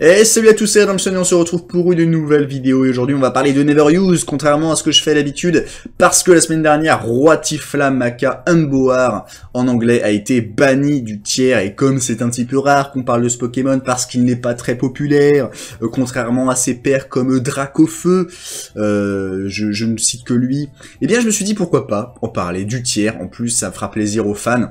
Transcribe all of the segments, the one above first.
Et salut à tous, c'est Adamson et on se retrouve pour une nouvelle vidéo et aujourd'hui on va parler de Never Use, contrairement à ce que je fais d'habitude, parce que la semaine dernière, Roi Tifla en anglais a été banni du tiers et comme c'est un petit peu rare qu'on parle de ce Pokémon parce qu'il n'est pas très populaire, euh, contrairement à ses pairs comme Dracofeu, euh, je, je ne cite que lui, et eh bien je me suis dit pourquoi pas en parler du tiers, en plus ça fera plaisir aux fans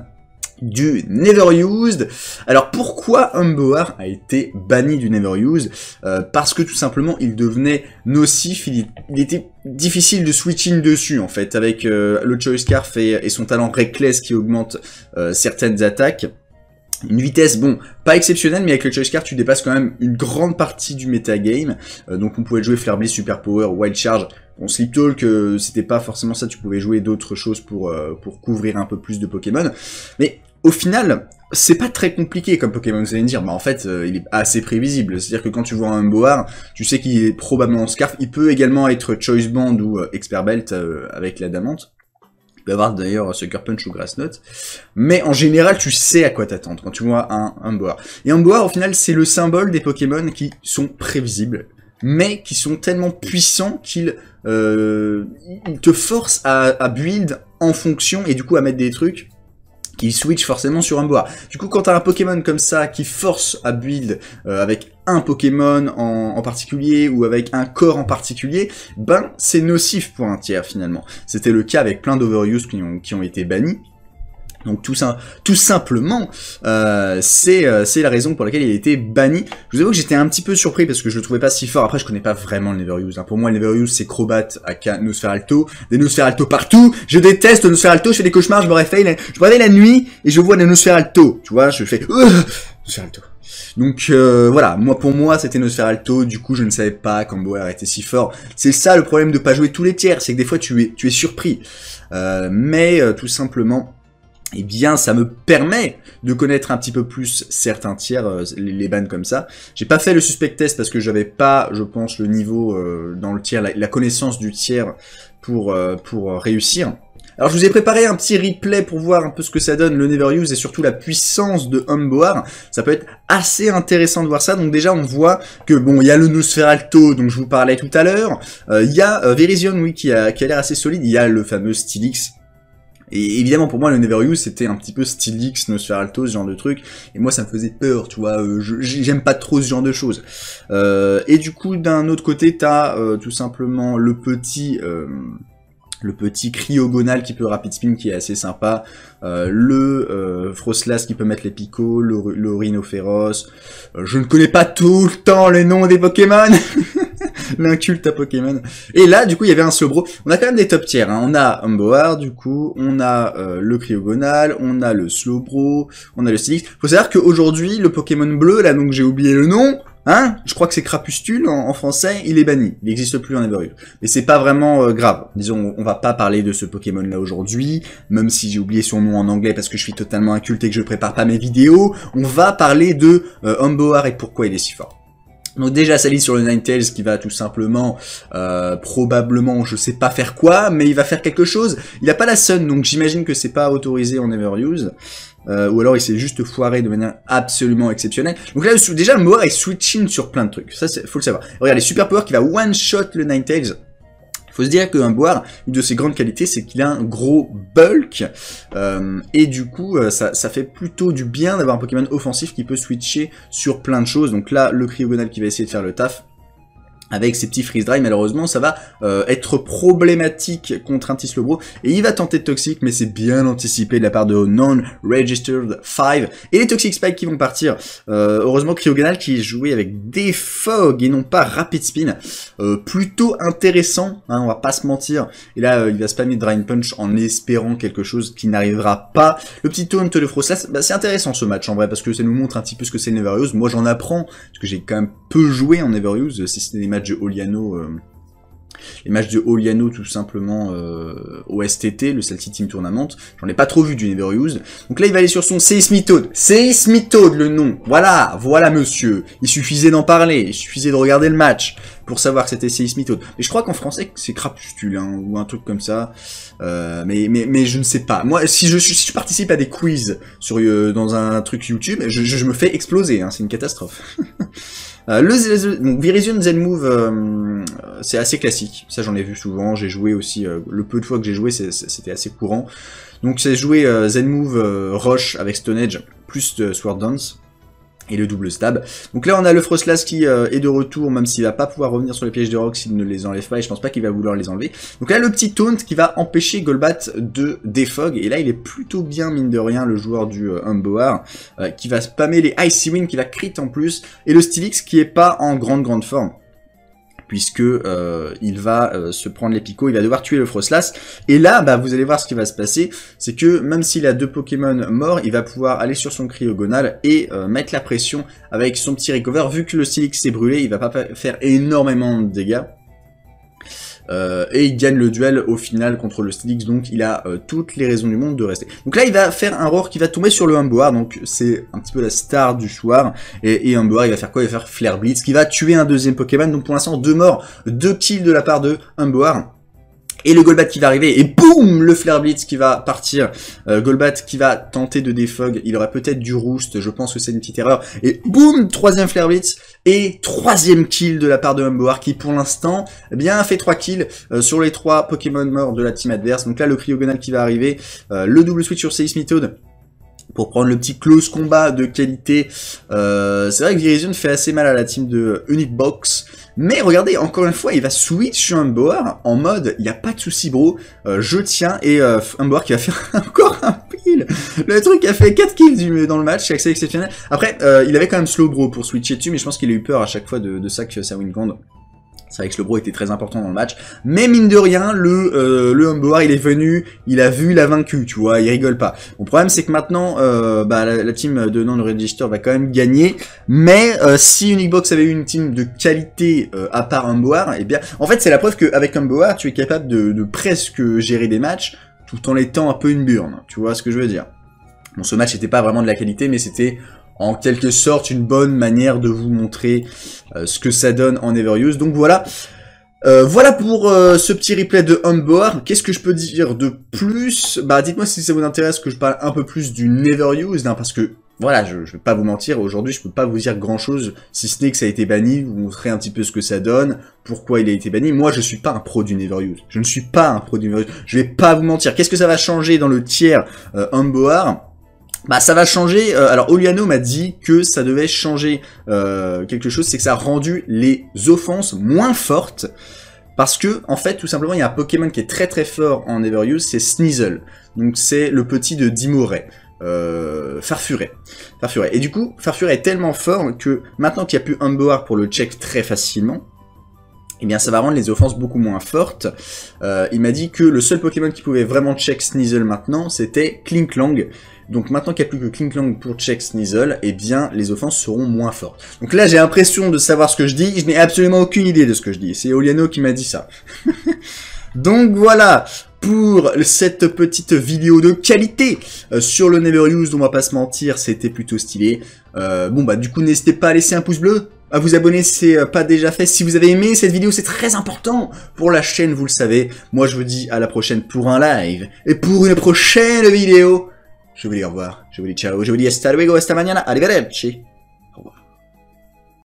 du Never Used. Alors pourquoi Umboar a été banni du Never Used euh, Parce que tout simplement il devenait nocif, il, était difficile de switching dessus en fait, avec euh, le Choice Scarf et, son talent Reckless qui augmente euh, certaines attaques. Une vitesse, bon, pas exceptionnelle, mais avec le choice card, tu dépasses quand même une grande partie du metagame. game. Euh, donc on pouvait jouer Flare Super Power, Wild Charge. Bon, Sleep Talk, euh, c'était pas forcément ça, tu pouvais jouer d'autres choses pour, euh, pour couvrir un peu plus de Pokémon. Mais au final, c'est pas très compliqué comme Pokémon, vous allez me dire, bah en fait, euh, il est assez prévisible, c'est-à-dire que quand tu vois un Boar, tu sais qu'il est probablement en Scarf, il peut également être Choice Band ou Expert Belt avec la Damante, peux avoir d'ailleurs Sucker Punch ou Grass Mais en général, tu sais à quoi t'attendre quand tu vois un, Boar. Et un Boar, au final, c'est le symbole des Pokémon qui sont prévisibles, mais qui sont tellement puissants qu'ils euh, te forcent à, build en fonction et du coup à mettre des trucs qui switchent forcément sur un bois. Du coup, quand t'as un Pokémon comme ça qui force à build euh, avec avec un Pokémon en, particulier ou avec un corps en particulier, ben c'est nocif pour un tiers finalement. C'était le cas avec plein d'overuse qui ont, qui ont été bannis, donc tout, ça, tout simplement, euh, euh, c'est la raison pour laquelle il a été banni. Je vous avoue que j'étais un petit peu surpris parce que je le trouvais pas si fort. Après, je connais pas vraiment le Neveruse. Hein. Pour moi, le Neveruse, c'est Crobat à Nosferalto. Des Nosferalto partout. Je déteste Nosferalto. Je fais des cauchemars. Je me réveille, je me réveille la nuit et je vois des Nosferalto. Tu vois, je fais... Nosferalto. Donc euh, voilà, moi pour moi c'était Nosferalto, du coup je ne savais pas qu'Amboer était si fort. C'est ça le problème de pas jouer tous les tiers, c'est que des fois tu es, tu es surpris. Euh, mais euh, tout simplement, eh bien ça me permet de connaître un petit peu plus certains tiers, les, bans comme ça. J'ai pas fait le suspect test parce que j'avais pas, je pense, le niveau dans le tiers, la, la, connaissance du tiers pour, pour réussir. Alors je vous ai préparé un petit replay pour voir un peu ce que ça donne le Never Use et surtout la puissance de Humboar. Ça peut être assez intéressant de voir ça. Donc déjà on voit que bon il y a le Nosferalto dont je vous parlais tout à l'heure. Euh, il y a euh, oui qui a, qui a l'air assez solide. Il y a le fameux Stylix et évidemment, pour moi, le Never Use, c'était un petit peu Stylix, Nosferalto, ce genre de truc. Et moi, ça me faisait peur, tu vois. Euh, j'aime pas trop ce genre de choses. Euh, et du coup, d'un autre côté, t'as tout simplement le petit le petit cryogonal qui peut rapid spin qui est assez sympa, euh, le euh, qui peut mettre les picots, le, le euh, je ne connais pas tout le temps les noms des Pokémon L'inculte à Pokémon. Et là, du coup, il y avait un Slowbro. On a quand même des top tiers. Hein. On a Umboar, du coup, on a euh, le Cryogonal, on a le Slowbro, on a le Silix. Faut savoir qu'aujourd'hui, le Pokémon bleu, là, donc j'ai oublié le nom, Hein Je crois que c'est crapustule en, français, il est banni, il n'existe plus en Use ». Mais c'est pas vraiment euh, grave. Disons, on va pas parler de ce Pokémon là aujourd'hui, même si j'ai oublié son nom en anglais parce que je suis totalement inculte et que je prépare pas mes vidéos, on va parler de euh, et pourquoi il est si fort. Donc déjà ça sur le Ninetales qui va tout simplement, euh, probablement, je sais pas faire quoi, mais il va faire quelque chose. Il a pas la Sun, donc j'imagine que c'est pas autorisé en Everuse. Euh, ou alors il s'est juste foiré de manière absolument exceptionnelle. Donc là, déjà, le Moir est switching sur plein de trucs. Ça, faut le savoir. Regardez, Super Power qui va one-shot le Ninetales faut se dire qu'un boire, une de ses grandes qualités, c'est qu'il a un gros bulk, euh, et du coup, euh, ça, ça, fait plutôt du bien d'avoir un Pokémon offensif qui peut switcher sur plein de choses. Donc là, le Cryogonal qui va essayer de faire le taf, avec ses petits freeze dry, malheureusement, ça va euh, être problématique contre un Tislebro. Et il va tenter de toxique mais c'est bien anticipé de la part de Non-Registered 5. Et les Toxic Spikes qui vont partir. Euh, heureusement, Cryogonal qui est joué avec des Fogs, et non pas Rapid Spin. Euh, plutôt intéressant, hein, on va pas se mentir. Et là, il va spammer Drain Punch en espérant quelque chose qui n'arrivera pas. Le petit Taunt de Frost, bah, c'est intéressant ce match en vrai, parce que ça nous montre un petit peu ce que c'est le Never Use. Moi, j'en apprends, parce que j'ai quand même peu joué en Never Use, si c'était des matchs de Oliano. Euh, Les matchs de Oliano tout simplement euh, au STT, le Celtic Team Tournament, j'en ai pas trop vu du Never Donc là il va aller sur son Seismitoad, Seismitoad le nom, voilà, voilà monsieur, il suffisait d'en parler, il suffisait de regarder le match pour savoir que c'était Seismitoad. Mais je crois qu'en français c'est crapustule hein, ou un truc comme ça, euh, mais, mais, mais je ne sais pas. Moi si je, si je participe à des quiz sur, dans un truc YouTube, je, je, me fais exploser, hein. c'est une catastrophe. Euh, le, Virizion Zen Move, euh, c'est assez classique. Ça, j'en ai vu souvent. J'ai joué aussi, euh, le peu de fois que j'ai joué, c'était assez courant. Donc, c'est jouer Zen Move Roche avec Stone Edge plus Sword Dance et le double stab. Donc là on a le Frostlass qui euh, est de retour, même s'il va pas pouvoir revenir sur les pièges de rock s'il ne les enlève pas, et je pense pas qu'il va vouloir les enlever. Donc là le petit taunt qui va empêcher Golbat de défog, et là il est plutôt bien mine de rien le joueur du euh, Humboar. Euh, qui va spammer les Icy Wind, qui va crit en plus, et le Stylix qui est pas en grande grande forme puisque euh, il va euh, se prendre les picots, il va devoir tuer le Froslas. Et là, bah, vous allez voir ce qui va se passer, c'est que même s'il a deux Pokémon morts, il va pouvoir aller sur son Cryogonal et euh, mettre la pression avec son petit recover. Vu que le Silix s'est brûlé, il va pas faire énormément de dégâts. Euh, et il gagne le duel au final contre le Stelix, donc il a euh, toutes les raisons du monde de rester. Donc là, il va faire un roar qui va tomber sur le Humboar, donc c'est un petit peu la star du soir. Et, et Humboar, il va faire quoi Il va faire Flare Blitz, qui va tuer un deuxième Pokémon. Donc pour l'instant, deux morts, deux kills de la part de Humboar. Et le Golbat qui va arriver, et boum Le Flare Blitz qui va partir. Euh, Golbat qui va tenter de défog. Il aurait peut-être du Roost, je pense que c'est une petite erreur. Et boum Troisième Flare Blitz et troisième kill de la part de Humboar qui pour l'instant eh bien fait 3 kills euh, sur les 3 Pokémon morts de la team adverse. Donc là le Cryogonal qui va arriver, euh, le double switch sur Seismitoad pour prendre le petit close combat de qualité. Euh, c'est vrai que Virizion fait assez mal à la team de Unique Box. Mais regardez, encore une fois, il va switch sur un Boar en mode, il n'y a pas de souci bro, euh, je tiens, et euh, un Boar qui va faire encore un pile. Le truc a fait 4 kills dans le match, c'est assez exceptionnel. Après, il avait quand même slow bro pour switcher dessus, mais je pense qu'il a eu peur à chaque fois de, ça que ça win c'est vrai que bro était très important dans le match. Mais mine de rien, le, euh, le il est venu, il a vu, il a vaincu, tu vois, il rigole pas. Mon problème, c'est que maintenant, euh, bah, la, team de non register va quand même gagner. Mais euh, si Unique Box avait eu une team de qualité euh, à part Humboar, et eh bien, en fait, c'est la preuve qu'avec Humboar, tu es capable de, presque gérer des matchs tout en étant un peu une burne. Tu vois ce que je veux dire Bon, ce match n'était pas vraiment de la qualité, mais c'était en quelque sorte une bonne manière de vous montrer euh, ce que ça donne en Use. Donc voilà, euh, voilà pour euh, ce petit replay de Humboar. Qu'est-ce que je peux dire de plus Bah dites-moi si ça vous intéresse que je parle un peu plus du Never Use. Hein, parce que voilà, je, je vais pas vous mentir, aujourd'hui je peux pas vous dire grand chose, si ce n'est que ça a été banni, vous montrer un petit peu ce que ça donne, pourquoi il a été banni. Moi je suis pas un pro du Never Use, je ne suis pas un pro du Never Use, je vais pas vous mentir. Qu'est-ce que ça va changer dans le tiers euh, Humboar bah ça va changer, euh, alors Oliano m'a dit que ça devait changer euh, quelque chose, c'est que ça a rendu les offenses moins fortes, parce que en fait tout simplement il y a un Pokémon qui est très très fort en Use, c'est Sneasel, donc c'est le petit de Dimoray. Euh, farfuré. farfuré. Et du coup, Farfuré est tellement fort que maintenant qu'il n'y a plus unboar pour le check très facilement, eh bien ça va rendre les offenses beaucoup moins fortes. Euh, il m'a dit que le seul Pokémon qui pouvait vraiment check Sneasel maintenant, c'était Klinklang, donc maintenant qu'il n'y a plus que Kling pour check Sneasel, eh bien les offenses seront moins fortes. Donc là j'ai l'impression de savoir ce que je dis, je n'ai absolument aucune idée de ce que je dis. C'est Oliano qui m'a dit ça. Donc voilà pour cette petite vidéo de qualité euh, sur le Never Use, on va pas se mentir, c'était plutôt stylé. Euh, bon bah du coup n'hésitez pas à laisser un pouce bleu, à vous abonner si c'est euh, pas déjà fait. Si vous avez aimé cette vidéo, c'est très important pour la chaîne, vous le savez. Moi, je vous dis à la prochaine pour un live et pour une prochaine vidéo. Ci vediamo, ci vediamo, cioè, ci vediamo questa mattina. Arrivederci.